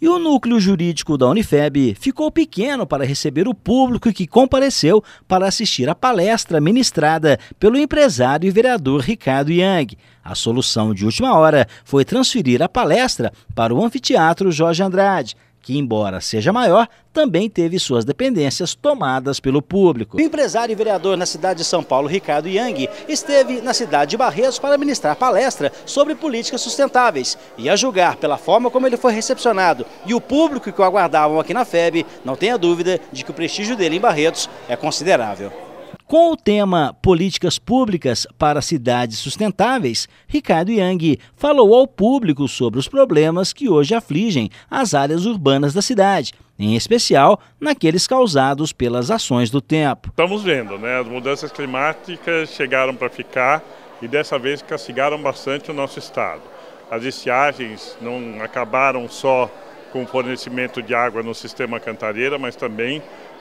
e o núcleo jurídico da Unifeb ficou pequeno para receber o público que compareceu para assistir à palestra ministrada pelo empresário e vereador Ricardo Yang. A solução de última hora foi transferir a palestra para o anfiteatro Jorge Andrade que, embora seja maior, também teve suas dependências tomadas pelo público. O empresário e vereador na cidade de São Paulo, Ricardo Yang, esteve na cidade de Barreiros para ministrar palestra sobre políticas sustentáveis. E a julgar pela forma como ele foi recepcionado e o público que o aguardavam aqui na FEB, não tenha dúvida de que o prestígio dele em Barretos é considerável. Com o tema Políticas Públicas para Cidades Sustentáveis, Ricardo Yang falou ao público sobre os problemas que hoje afligem as áreas urbanas da cidade, em especial naqueles causados pelas ações do tempo. Estamos vendo, né? As mudanças climáticas chegaram para ficar e dessa vez castigaram bastante o nosso estado. As estiagens não acabaram só com o fornecimento de água no sistema Cantareira, mas também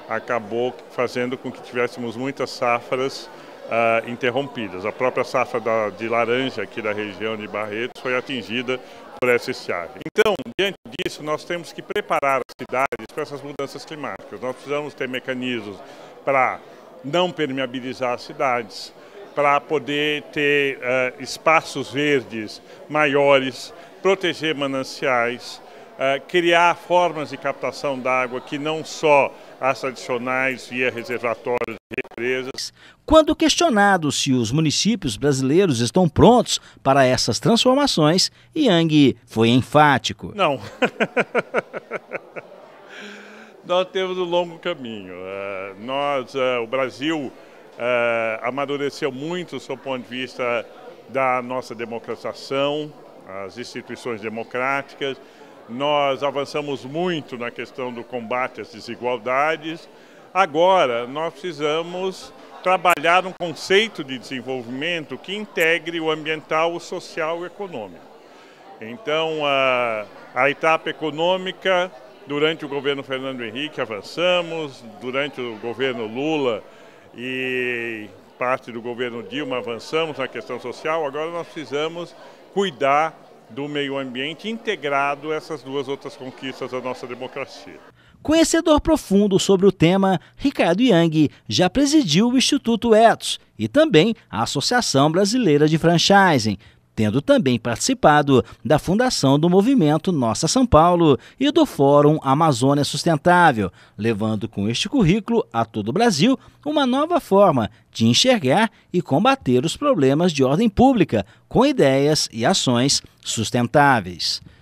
acabou fazendo com que tivéssemos muitas safras uh, interrompidas. A própria safra da, de laranja aqui da região de Barretos foi atingida por essa estiagem. Então, diante disso, nós temos que preparar as cidades para essas mudanças climáticas. Nós precisamos ter mecanismos para não permeabilizar as cidades, para poder ter uh, espaços verdes maiores, proteger mananciais, eh, criar formas de captação d'água que não só as tradicionais via reservatórios e represas. Quando questionado se os municípios brasileiros estão prontos para essas transformações, Yang foi enfático. Não. nós temos um longo caminho. Eh, nós, eh, o Brasil amadureceu muito do seu ponto de vista da nossa democratização, as instituições democráticas, nós avançamos muito na questão do combate às desigualdades. Agora, nós precisamos trabalhar um conceito de desenvolvimento que integre o ambiental, o social e o econômico. Então, a, a etapa econômica, durante o governo Fernando Henrique avançamos, durante o governo Lula e parte do governo Dilma avançamos na questão social, agora nós precisamos cuidar do meio ambiente, integrado essas duas outras conquistas da nossa democracia. Conhecedor profundo sobre o tema, Ricardo Yang já presidiu o Instituto Etos e também a Associação Brasileira de Franchising tendo também participado da fundação do movimento Nossa São Paulo e do Fórum Amazônia Sustentável, levando com este currículo a todo o Brasil uma nova forma de enxergar e combater os problemas de ordem pública com ideias e ações sustentáveis.